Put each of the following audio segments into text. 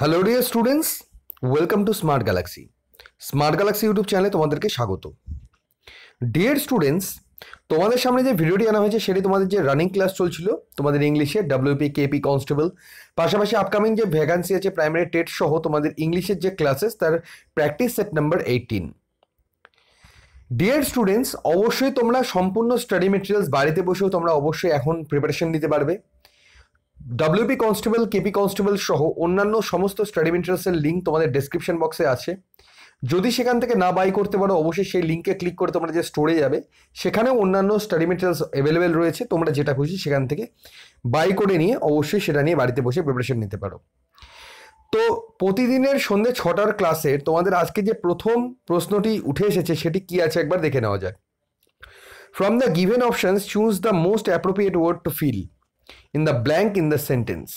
Hello dear students welcome to Smart Galaxy Smart Galaxy YouTube চ্যানেলে তোমাদেরকে স্বাগত dear students তোমাদের সামনে যে ভিডিওটি আনা হয়েছে সেটি তোমাদের যে রানিং ক্লাস চলছিল তোমাদের ইংলিশে ডাব্লিউপি কেপি কনস্টেবল পাশাপাশি আপকামিং যে ভ্যাকান্সি আছে প্রাইমারি টেট সহ তোমাদের ইংলিশের যে ক্লাসেস তার practice set number eighteen dear students অবশ্যই তোমরা সম্পূর্ণ স্টাডি মেটেরিয়ালস বাড়িতে বসেও তোমরা অবশ্যই এখন প্রিপারেশন নিতে পারবে ডাব্লিউপি কনস্টেবল কেপি কনস্টেবল সহ অন্যান্য সমস্ত স্টাডি মেটেরিয়ালসের লিঙ্ক তোমাদের ডেসক্রিপশন বক্সে আছে যদি সেখান থেকে না বাই করতে পারো অবশ্যই সেই লিঙ্কে ক্লিক করে তোমরা যে স্টোরে যাবে সেখানেও অন্যান্য স্টাডি মেটেরিয়ালস অ্যাভেলেবেল রয়েছে তোমরা যেটা খুশি সেখান থেকে বাই করে নিয়ে অবশ্যই সেটা নিয়ে বাড়িতে বসে প্রিপারেশন নিতে পারো তো প্রতিদিনের সন্ধ্যে ছটার ক্লাসে তোমাদের আজকে যে প্রথম প্রশ্নটি উঠে এসেছে সেটি কি আছে একবার দেখে নেওয়া যায় from the given options choose the most appropriate word to fill in the blank in the sentence.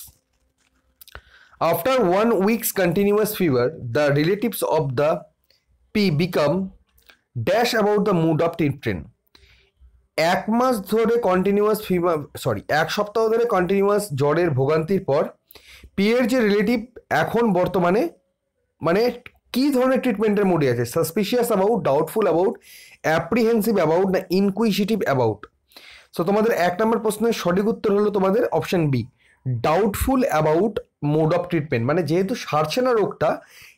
After one week's continuous fever, the relatives of the P become dash about the mood of train. এক মাস ধরে continuous fever sorry এক সপ্তাহ ধরে continuous জ্বরের ভোগান্তির পর Pierre যে relative এখন বর্তমানে মানে কি ধরনের ট্রিটমেন্টের মুডে আছে suspicious about doubtful about apprehensive about না ইনকুইসিটিভ অ্যাবাউট সো তোমাদের এক নম্বর প্রশ্নের সঠিক উত্তর হলো তোমাদের option B doubtful about mode of treatment মানে যেহেতু সারছে না রোগটা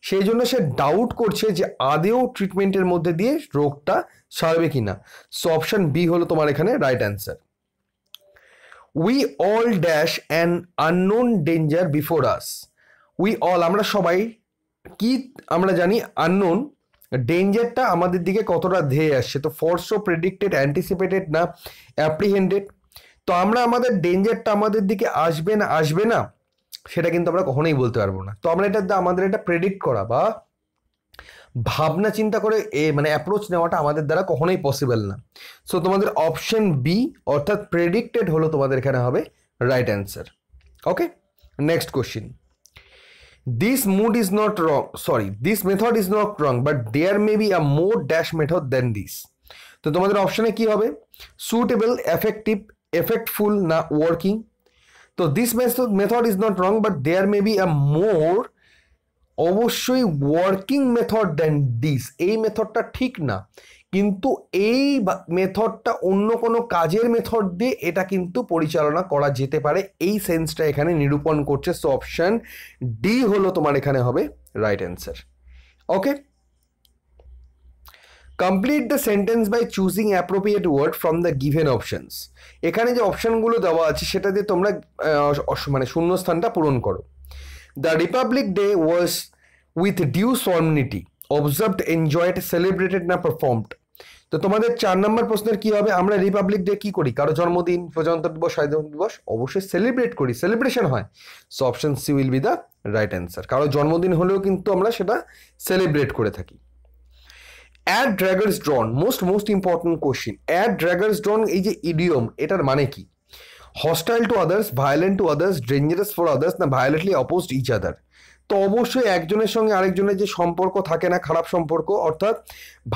সেই জন্য সে ডাউট করছে যে আদেও ট্রিটমেন্টের মধ্যে দিয়ে রোগটা সারবে কি না সো অপশান বি হলো তোমার এখানে right answer we all dash an unknown danger before us we all আমরা সবাই কি আমরা জানি আননোন ডেঞ্জারটা আমাদের দিকে কতটা ধেয়ে আসছে তো ও প্রেডিক্টেড অ্যান্টিসিপেটেড না অ্যাপ্রিহেন্ডেড তো আমরা আমাদের ডেঞ্জারটা আমাদের দিকে আসবে না আসবে না সেটা কিন্তু আমরা কখনোই বলতে পারবো না তো আমরা এটা আমাদের এটা প্রেডিক্ট করা বা ভাবনা চিন্তা করে এ মানে অ্যাপ্রোচ নেওয়াটা আমাদের দ্বারা কখনোই পসিবল না সো তোমাদের অপশন বি অর্থাৎ প্রেডিক্টেড হলো তোমাদের এখানে হবে right answer okay next question this mood is not wrong sorry this method is not wrong but there may be a more dash method than this so tomader option e ki hobe suitable effective effectful na working so this method method is not wrong but there may be a more অবশ্যই working method then this এই মেথডটা ঠিক না কিন্তু এই মেথডটা অন্য কোনো কাজের মেথড দিয়ে এটা কিন্তু পরিচালনা করা যেতে পারে এই সেন্সটা এখানে নিরূপণ করছে সো অপশান ডি হলো তোমার এখানে হবে right answer okay complete the sentence by choosing appropriate word from the given options এখানে যে অপশানগুলো দেওয়া আছে সেটা দিয়ে তোমরা মানে শূন্যস্থানটা পূরণ করো The Republic Day was with due solemnity observed, enjoyed, celebrated না performed. তো তোমাদের চার নম্বর প্রশ্নের কি হবে আমরা রিপাবলিক ডে কি করি কারো জন্মদিন প্রজাতন্ত্র দিবস স্বাধীনতা দিবস অবশ্যই সেলিব্রেট করি সেলিব্রেশন হয় so option C will be the right answer কারো জন্মদিন হলেও কিন্তু আমরা সেটা সেলিব্রেট করে থাকি at daggers drawn most most important question at daggers drawn এই যে ইডিয়ম এটার মানে কি hostile to others violent to others dangerous for others না ভায়োলেটলি অপোজড ইচ আদার তো অবশ্যই একজনের সঙ্গে আরেকজনের যে সম্পর্ক থাকে না খারাপ সম্পর্ক অর্থাৎ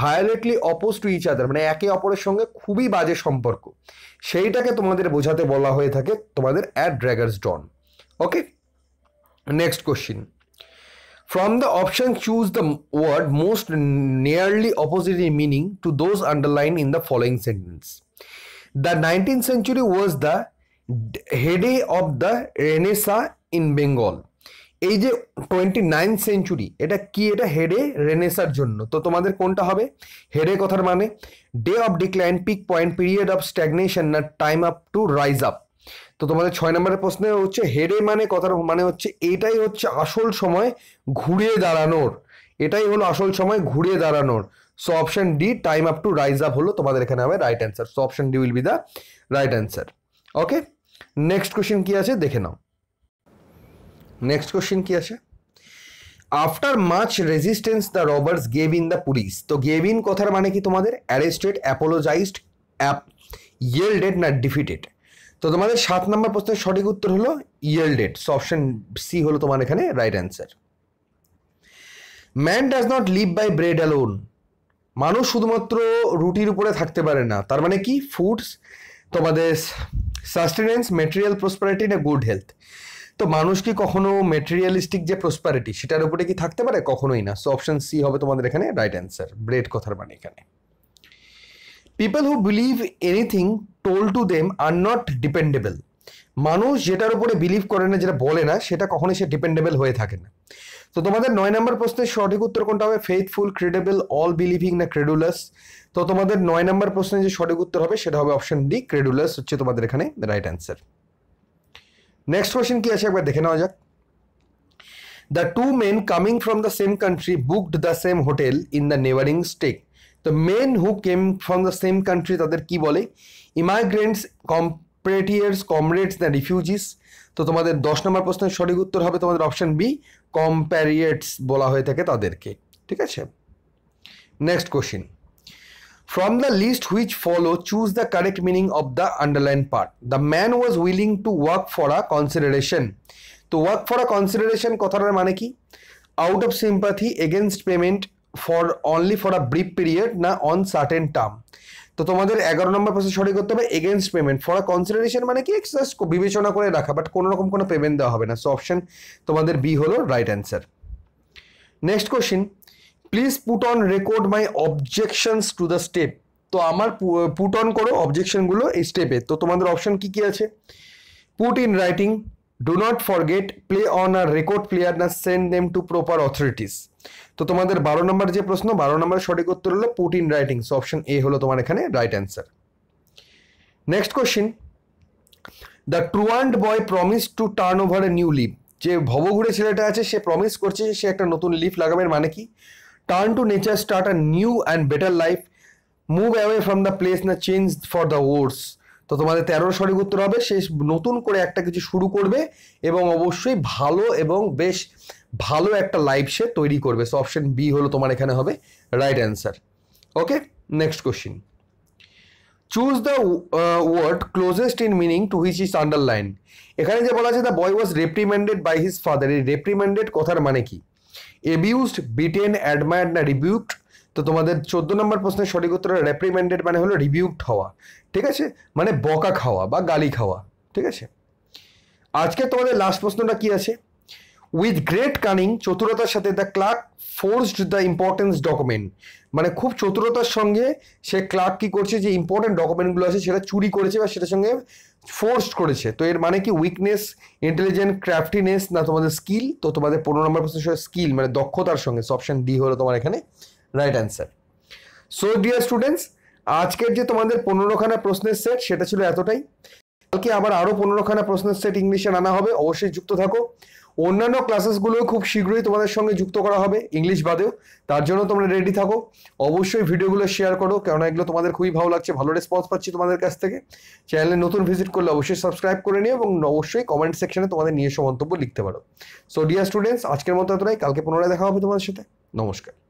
violently oppose to each other মানে একে অপরের সঙ্গে খুবই বাজে সম্পর্ক সেইটাকে তোমাদের বোঝাতে বলা হয়ে থাকে তোমাদের at daggers drawn okay next question from the option choose the word most nearly opposite in meaning to those underline in the following sentence the nineteen century was the heyday of the renaissance in Bengal এই যে twenty nine century এটা কি এটা হেডে রেনেসার জন্য তো তোমাদের কোনটা হবে হেডে কথার মানে day of decline peak point period of stagnation না time up to rise up তো তোমাদের ছয় নম্বরের প্রশ্নে হচ্ছে হেডে মানে কথার মানে হচ্ছে এটাই হচ্ছে আসল সময় ঘুরে দাঁড়ানোর এটাই হলো আসল সময় ঘুরে দাঁড়ানোর so option D time up to rise up হলো তোমাদের এখানে হবে right answer so option D will be the right answer okay next question কি আছে দেখে নাও নেক্সট কোশ্চেন কি আছে after much resistance the robbers gave in the police তো গেভ ইন কথার মানে কি তোমাদের অ্যারেস্টেড অ্যাপোলোজাইজড অ্যাপ ইয়েলডেড না ডিফিটেড তো তোমাদের সাত নম্বর প্রশ্নের সঠিক উত্তর হলো ইয়েলডেড সো অপশন সি হলো তোমার এখানে right answer man does not live by bread alone মানুষ শুধুমাত্র রুটির উপরে থাকতে পারে না তার মানে কি ফুডস তোমাদের সাস্টেনেন্স মেটেরিয়াল প্রসপারিটি না গুড হেলথ তো মানুষ কি কখনো মেটেরিয়ালিস্টিক যে প্রসপারিটি সেটার উপরে কি থাকতে পারে কখনোই না সো অপশন সি হবে তোমাদের এখানে রাইট অ্যান্সার ব্রেড কথার মানে এখানে people who believe anything told to them are not dependable মানুষ যেটার উপরে বিলিভ করে না যেটা বলে না সেটা কখনই সে ডিপেন্ডেবল হয়ে থাকে না তো তোমাদের নয় নম্বর প্রশ্নের সঠিক উত্তর কোনটা হবে ফেথফুল ক্রেডেবল অল বিলিভিং না ক্রেডুলাস তো তোমাদের নয় নম্বর প্রশ্নে যে সঠিক উত্তর হবে সেটা হবে অপশন ডি ক্রেডুলাস হচ্ছে তোমাদের এখানে রাইট অ্যান্সার নেক্সট কোয়েশ্চেন কি আছে একবার দেখে নেওয়া যাক the two men coming from the same country booked the same hotel in the neighbouring state তো men who came from the same country তাদের কি বলে immigrants competitors comrades the refugees তো তোমাদের দশ নম্বর প্রশ্নের সঠিক উত্তর হবে তোমাদের অপশান বি কম্প্যারিয়েটস বলা হয়ে থাকে তাদেরকে ঠিক আছে next question from the list which follow choose the correct meaning of the underline part the man was willing to work for a consideration so work for a consideration কথাটার মানে কি out of sympathy against payment for only for a brief period না on certain term তো তোমাদের এগারো নম্বর প্রশ্ন সঠিক করতে হবে এগেনস্ট পেমেন্ট ফর কনসিডারেশন মানে কি বিবেচনা করে রাখা বাট কোনো রকম কোনো পেমেন্ট দেওয়া হবে না সো অপশন তোমাদের বি হলো right answer next question please put on record my objections to the step তো আমার পুট অন করো অবজেকশনগুলো এই স্টেপে তো তোমাদের অপশন কি কি আছে put in writing do not forget play on or record player না send name to proper authorities তো তোমাদের বারো নম্বর যে প্রশ্ন বারো নম্বর সঠিক উত্তর হলো put in writing so option A হলো তোমার এখানে right answer next question the truant boy promise to turn over a new leaf যে ভবঘুরে ছেলেটা আছে সে প্রমিস করছে সে একটা নতুন লিফ লাগাবে মানে কি turn to nature start a new and better life move away from the place না চেঞ্জ ফর দ্য ওর্স তো তোমাদের তেরোর সঠিক উত্তর হবে সে নতুন করে একটা কিছু শুরু করবে এবং অবশ্যই ভালো এবং বেশ ভালো একটা লাইফ সে তৈরি করবে সো অপশন বি হলো তোমার এখানে হবে right answer okay next question choose the word closest in meaning to is under underline এখানে যে বলা আছে the boy was reprimanded by his father এই রেপ্রিমেন্ডেড কথার মানে কি এবিউজড বিটেন অ্যাডমায়ার না রিবিউকড তো তোমাদের চোদ্দ নম্বর প্রশ্নের সঠিক উত্তর রেপ্রিমেন্ডেড মানে হলো রিভিউড হওয়া ঠিক আছে মানে বকা খাওয়া বা গালি খাওয়া ঠিক আছে আজকে তোমাদের লাস্ট প্রশ্নটা কি আছে উইথ গ্রেট কানিং চতুরতার সাথে the clerk forced the importance document মানে খুব চতুরতার সঙ্গে সে ক্লার্ক কি করছে যে ইম্পর্টেন্ট ডকুমেন্টগুলো আছে সেটা চুরি করেছে বা সেটার সঙ্গে ফোর্সড করেছে তো এর মানে কি উইকনেস ইন্টেলিজেন্ট ক্রাফটিনেস না তোমাদের স্কিল তো তোমাদের পনেরো নম্বর প্রশ্ন স্কিল মানে দক্ষতার সঙ্গে অপশন ডি হলো তোমার এখানে right answer so dear students আজকের যে তোমাদের পনেরোখানা প্রশ্নের সেট সেটা ছিল এতটাই কালকে আবার আরও পনেরোখানা প্রশ্নের সেট ইংলিশে আনা হবে অবশ্যই যুক্ত থাকো অন্যান্য ক্লাসেসগুলো খুব শীঘ্রই তোমাদের সঙ্গে যুক্ত করা হবে ইংলিশ বাদেও তার জন্য তোমরা রেডি থাকো অবশ্যই ভিডিওগুলো শেয়ার করো কেননা এগুলো তোমাদের খুবই ভালো লাগছে ভালো রেসপন্স পাচ্ছি তোমাদের কাছ থেকে চ্যানেলে নতুন ভিজিট করলে অবশ্যই সাবস্ক্রাইব করে নিও এবং অবশ্যই কমেন্ট সেকশনে তোমাদের নিজস্ব মন্তব্য লিখতে পারো সো ডিয়ার স্টুডেন্টস আজকের মতো এতটাই কালকে পুনরায় দেখা হবে তোমাদের সাথে নমস্কার